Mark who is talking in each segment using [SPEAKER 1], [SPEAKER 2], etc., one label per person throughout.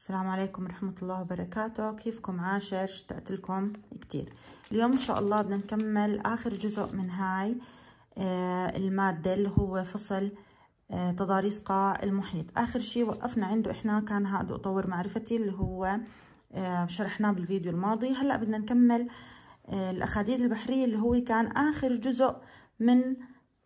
[SPEAKER 1] السلام عليكم ورحمة الله وبركاته كيفكم عاشر اشتقت لكم كتير اليوم ان شاء الله بدنا نكمل اخر جزء من هاي آه المادة اللي هو فصل آه تضاريس قاع المحيط اخر شي وقفنا عنده احنا كان هذا اطور معرفتي اللي هو آه شرحناه بالفيديو الماضي هلأ بدنا نكمل آه، الاخاديد البحرية اللي هو كان اخر جزء من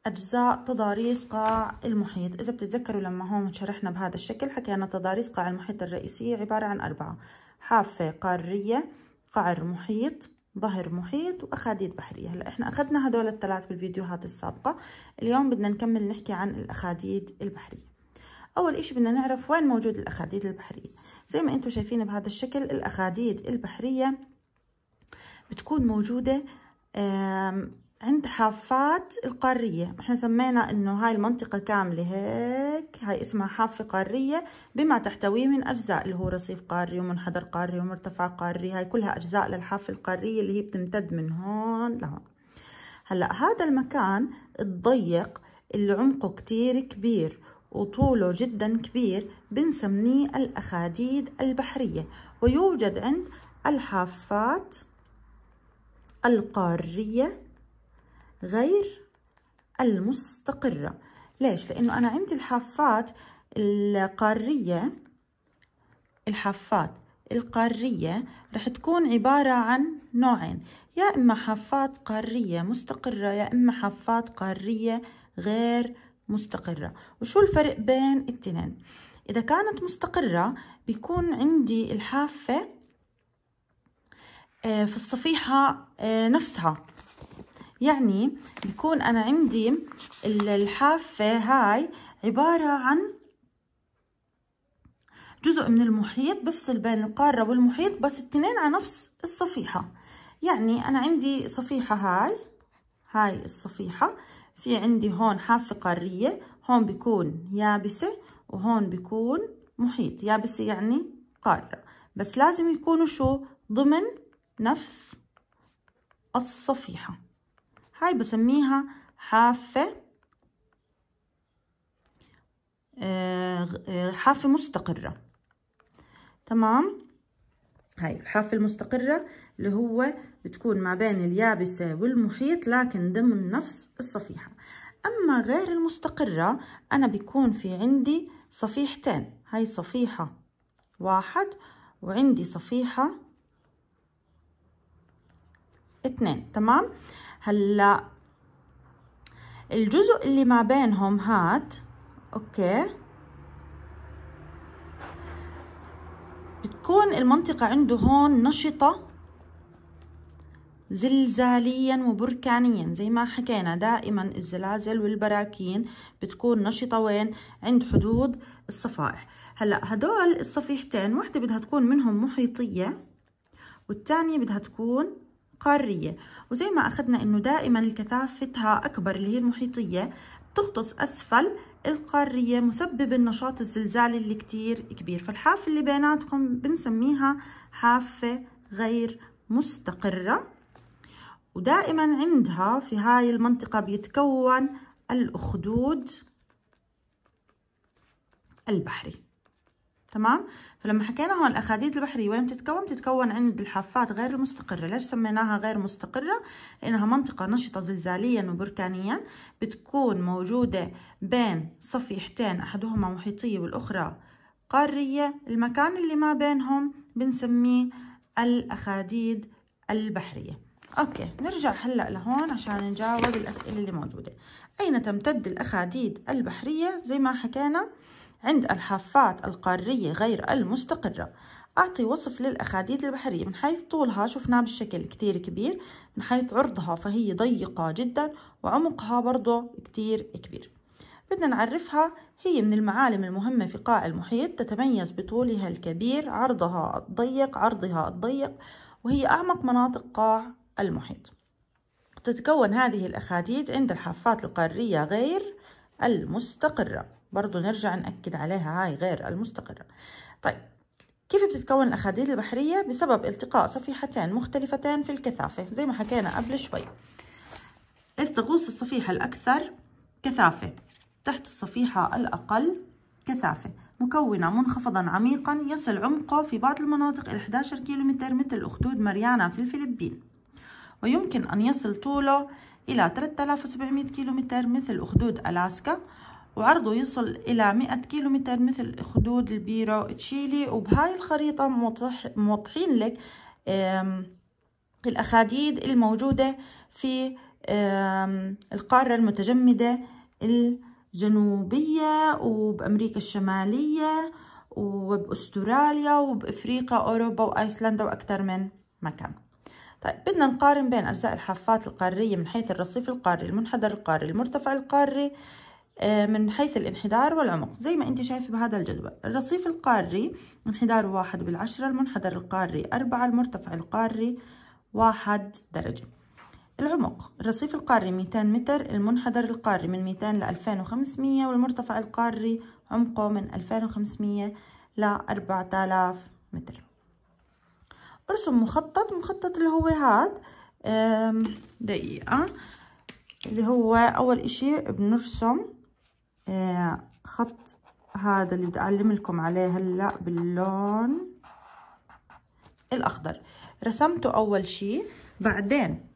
[SPEAKER 1] أجزاء تضاريس قاع المحيط إذا بتتذكروا لما هون شرحنا بهذا الشكل حكينا تضاريس قاع المحيط الرئيسية عبارة عن أربعة حافة قارية قعر محيط ظهر محيط وأخاديد بحرية هلا إحنا أخذنا هدول الثلاث بالفيديوهات السابقة اليوم بدنا نكمل نحكي عن الأخاديد البحرية أول إشي بدنا نعرف وين موجود الأخاديد البحرية زي ما أنتم شايفين بهذا الشكل الأخاديد البحرية بتكون موجودة عند حافات القارية احنا سمينا انه هاي المنطقة كاملة هيك هاي اسمها حافة قارية بما تحتويه من اجزاء اللي هو رصيف قاري ومنحدر قاري ومرتفع قاري هاي كلها اجزاء للحافة القارية اللي هي بتمتد من هون لهون هلأ هذا المكان الضيق اللي عمقه كتير كبير وطوله جدا كبير بنسميه الأخاديد البحرية ويوجد عند الحافات القارية غير المستقرة ليش؟ لأنه أنا عندي الحافات القارية الحافات القارية رح تكون عبارة عن نوعين يا إما حافات قارية مستقرة يا إما حافات قارية غير مستقرة وشو الفرق بين التنين؟ إذا كانت مستقرة بيكون عندي الحافة آه، في الصفيحة آه، نفسها يعني بيكون أنا عندي الحافة هاي عبارة عن جزء من المحيط بفصل بين القارة والمحيط بس التنين على نفس الصفيحة يعني أنا عندي صفيحة هاي هاي الصفيحة في عندي هون حافة قارية هون بيكون يابسة وهون بيكون محيط يابسة يعني قارة بس لازم يكونوا شو ضمن نفس الصفيحة هاي بسميها حافة آه، آه، حافة مستقرة تمام هاي الحافة المستقرة اللي هو بتكون ما بين اليابسة والمحيط لكن ضمن نفس الصفيحة أما غير المستقرة أنا بيكون في عندي صفيحتين هاي صفيحة واحد وعندي صفيحة اتنين تمام هلا الجزء اللي ما بينهم هاد اوكي بتكون المنطقة عنده هون نشطة زلزاليا وبركانيا زي ما حكينا دائما الزلازل والبراكين بتكون نشطة وين عند حدود الصفائح هلا هدول الصفيحتين واحدة بدها تكون منهم محيطية والتانية بدها تكون قارية وزي ما أخذنا أنه دائما الكثافتها أكبر اللي هي المحيطية بتغطس أسفل القارية مسبب النشاط الزلزالي اللي كتير كبير فالحافة اللي بيناتكم بنسميها حافة غير مستقرة ودائما عندها في هاي المنطقة بيتكون الأخدود البحري تمام فلما حكينا هون الأخاديد البحرية وين بتتكون؟ بتتكون عند الحافات غير المستقرة، ليش سميناها غير مستقرة؟ لأنها منطقة نشطة زلزاليا وبركانيا بتكون موجودة بين صفيحتين أحدهما محيطية والأخرى قارية، المكان اللي ما بينهم بنسميه الأخاديد البحرية. أوكي نرجع هلأ لهون عشان نجاوب الأسئلة اللي موجودة. أين تمتد الأخاديد البحرية زي ما حكينا؟ عند الحافات القارية غير المستقرة أعطي وصف للأخاديد البحرية من حيث طولها شفناه بالشكل كتير كبير من حيث عرضها فهي ضيقة جدا وعمقها برضه كتير كبير بدنا نعرفها هي من المعالم المهمة في قاع المحيط تتميز بطولها الكبير عرضها الضيق عرضها الضيق وهي أعمق مناطق قاع المحيط تتكون هذه الأخاديد عند الحافات القارية غير المستقرة برضو نرجع نأكد عليها هاي غير المستقرة طيب كيف بتتكون الأخاديد البحرية؟ بسبب التقاء صفيحتين مختلفتين في الكثافة زي ما حكينا قبل شوي إذ تغوص الصفيحة الأكثر كثافة تحت الصفيحة الأقل كثافة مكونة منخفضا عميقا يصل عمقه في بعض المناطق إلى 11 كيلومتر مثل أخدود ماريانا في الفلبين ويمكن أن يصل طوله إلى 3700 كيلومتر مثل أخدود ألاسكا وعرضه يصل إلى 100 كيلومتر مثل خدود البيرو تشيلي وبهاي الخريطة موضحين لك الأخاديد الموجودة في القارة المتجمدة الجنوبية وبأمريكا الشمالية وبأستراليا وبأفريقيا أوروبا وأيسلندا وأكثر من مكان طيب بدنا نقارن بين أجزاء الحافات القارية من حيث الرصيف القاري المنحدر القاري المرتفع القاري آه، من حيث الانحدار والعمق زي ما انت شايفه بهذا الجدول الرصيف القاري انحداره واحد بالعشرة المنحدر القاري أربعة المرتفع القاري واحد درجة العمق الرصيف القاري 200 متر المنحدر القاري من 200 ل 2500 والمرتفع القاري عمقه من 2500 ل 4000 متر ارسم مخطط مخطط اللي هو هاد دقيقة اللي هو أول إشي بنرسم إيه، خط هذا اللي بدي اعلم لكم عليه هلا باللون الاخضر رسمته اول شيء بعدين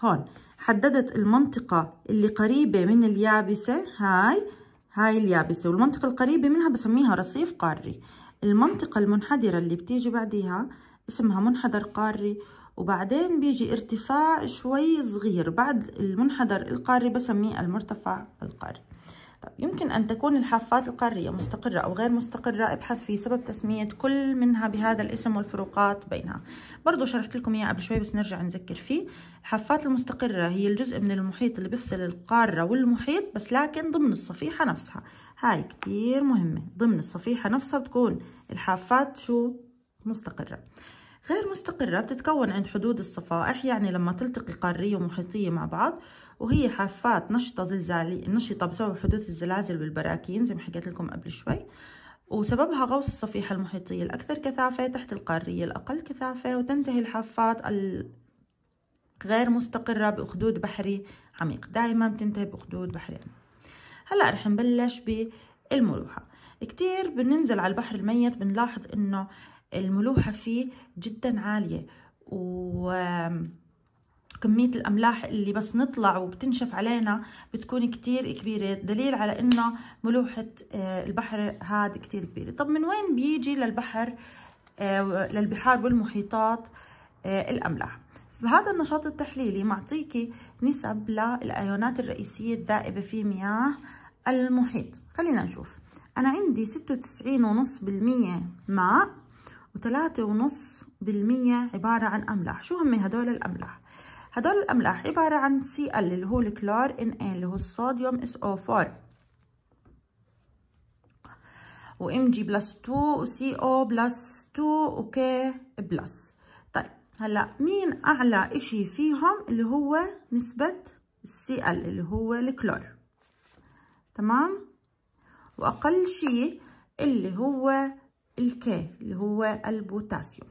[SPEAKER 1] هون حددت المنطقة اللي قريبة من اليابسة هاي هاي اليابسة والمنطقة القريبة منها بسميها رصيف قاري المنطقة المنحدرة اللي بتيجي بعديها اسمها منحدر قاري وبعدين بيجي ارتفاع شوي صغير بعد المنحدر القاري بسميه المرتفع القاري طب يمكن أن تكون الحافات القارية مستقرة أو غير مستقرة ابحث في سبب تسمية كل منها بهذا الاسم والفروقات بينها برضو شرحت لكم إياه قبل شوي بس نرجع نذكر فيه الحافات المستقرة هي الجزء من المحيط اللي بيفصل القارة والمحيط بس لكن ضمن الصفيحة نفسها هاي كتير مهمة ضمن الصفيحة نفسها بتكون الحافات شو مستقرة غير مستقرة بتتكون عند حدود الصفائح يعني لما تلتقي قارية ومحيطية مع بعض وهي حافات نشطة زلزالية نشطة بسبب حدوث الزلازل والبراكين زي ما حكيت لكم قبل شوي وسببها غوص الصفيحة المحيطية الأكثر كثافة تحت القارية الأقل كثافة وتنتهي الحافات غير مستقرة بأخدود بحري عميق دائما بتنتهي بأخدود بحري عميق هلأ رح نبلش بالملوحة كتير بننزل على البحر الميت بنلاحظ انه الملوحة فيه جدا عالية وكمية الأملاح اللي بس نطلع وبتنشف علينا بتكون كتير كبيرة دليل على إنه ملوحة آه، البحر هاد كتير كبيرة طب من وين بيجي للبحر آه، للبحار والمحيطات آه، الأملاح بهذا النشاط التحليلي معطيكي نسب للأيونات الرئيسية الذائبة في مياه المحيط خلينا نشوف أنا عندي 96.5% ماء وثلاثة ونص بالمية عبارة عن أملاح شو هم هدول الأملاح؟ هدول الأملاح عبارة عن Cl اللي هو الكلور إن إيه اللي هو الصوديوم SO4 و Mg بلس 2 و CO بلس 2 و K بلس طيب هلا مين أعلى إشي فيهم اللي هو نسبة Cl اللي هو الكلور تمام؟ وأقل شي اللي هو الكي اللي هو البوتاسيوم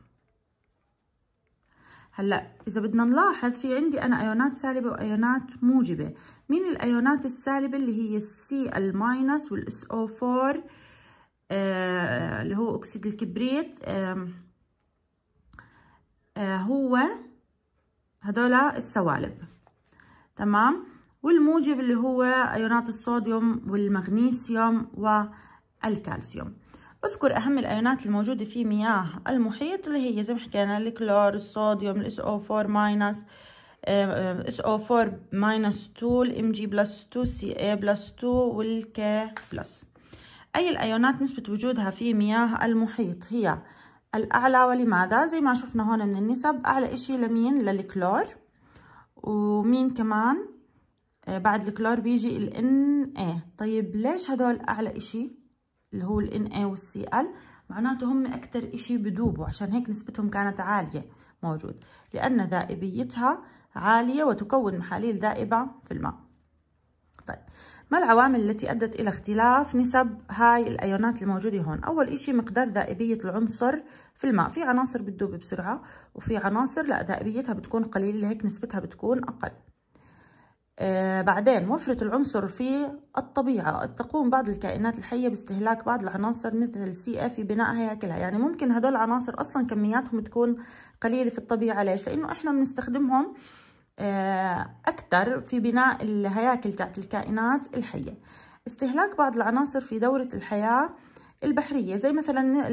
[SPEAKER 1] هلا اذا بدنا نلاحظ في عندي انا ايونات سالبه وايونات موجبه مين الايونات السالبه اللي هي السي الماينس والاس او 4 آه، اللي هو اكسيد الكبريت آه آه هو هدول السوالب تمام والموجب اللي هو ايونات الصوديوم والمغنيسيوم والكالسيوم اذكر اهم الايونات الموجوده في مياه المحيط اللي هي زي ما حكينا الكلور الصوديوم الاس او 4 ماينس اس او 4 ماينس 2 الام جي بلس 2 سي اي بلس 2 والك بلس اي الايونات نسبه وجودها في مياه المحيط هي الاعلى ولماذا زي ما شفنا هون من النسب اعلى اشي لمين للكلور ومين كمان آه، بعد الكلور بيجي الان NA طيب ليش هدول اعلى اشي اللي هو ال اي والسي ال معناته هم اكثر شيء بدوبوا عشان هيك نسبتهم كانت عالية موجود لأن ذائبيتها عالية وتكون محاليل ذائبة في الماء طيب ما العوامل التي أدت إلى اختلاف نسب هاي الأيونات الموجودة هون؟ أول شيء مقدار ذائبية العنصر في الماء، في عناصر بتدوب بسرعة وفي عناصر لا ذائبيتها بتكون قليلة لهيك نسبتها بتكون أقل. آه، بعدين وفرة العنصر في الطبيعة تقوم بعض الكائنات الحية باستهلاك بعض العناصر مثل سي اف في بناء هياكلها يعني ممكن هدول العناصر أصلا كمياتهم تكون قليلة في الطبيعة ليش؟ لأنه إحنا بنستخدمهم اكتر آه، أكثر في بناء الهياكل تاعت الكائنات الحية استهلاك بعض العناصر في دورة الحياة البحرية زي مثلا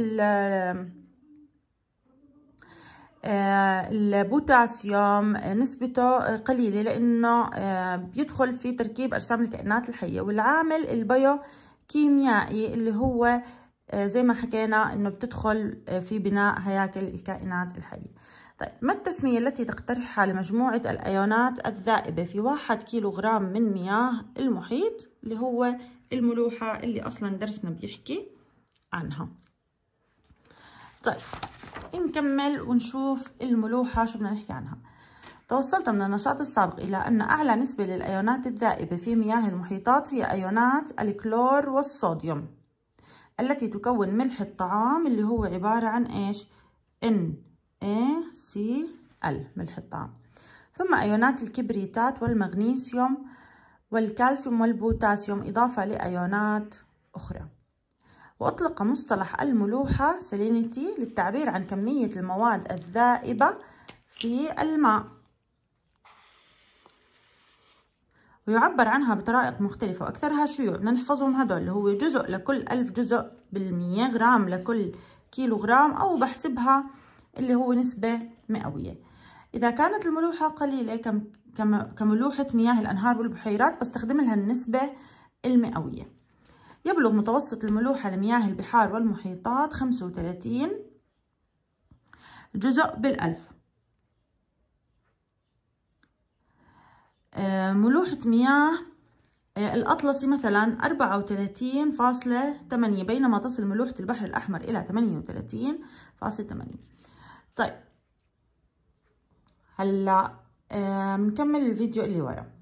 [SPEAKER 1] آه، البوتاسيوم نسبته قليلة لأنه آه، بيدخل في تركيب أجسام الكائنات الحية والعامل البيو كيميائي اللي هو آه، زي ما حكينا أنه بتدخل في بناء هياكل الكائنات الحية طيب ما التسمية التي تقترحها لمجموعة الأيونات الذائبة في واحد غرام من مياه المحيط اللي هو الملوحة اللي أصلا درسنا بيحكي عنها طيب نكمل ونشوف الملوحة شو بدنا نحكي عنها توصلت من النشاط السابق إلى أن أعلى نسبة للأيونات الذائبة في مياه المحيطات هي أيونات الكلور والصوديوم التي تكون ملح الطعام اللي هو عبارة عن إيش؟ L ملح الطعام ثم أيونات الكبريتات والمغنيسيوم والكالسيوم والبوتاسيوم إضافة لأيونات أخرى وأطلق مصطلح الملوحة سالينيتي للتعبير عن كمية المواد الذائبة في الماء ويعبر عنها بطرائق مختلفة وأكثرها شيوع بدنا نحفظهم هدول اللي هو جزء لكل ألف جزء بالمية غرام لكل كيلو غرام أو بحسبها اللي هو نسبة مئوية إذا كانت الملوحة قليلة كم كملوحة مياه الأنهار والبحيرات بستخدم لها النسبة المئوية يبلغ متوسط الملوحة لمياه البحار والمحيطات 35 جزء بالألف آه، ملوحة مياه آه، الأطلسي مثلا 34.8 بينما تصل ملوحة البحر الأحمر إلى 38.8 طيب هلا آه، نكمل الفيديو اللي ورا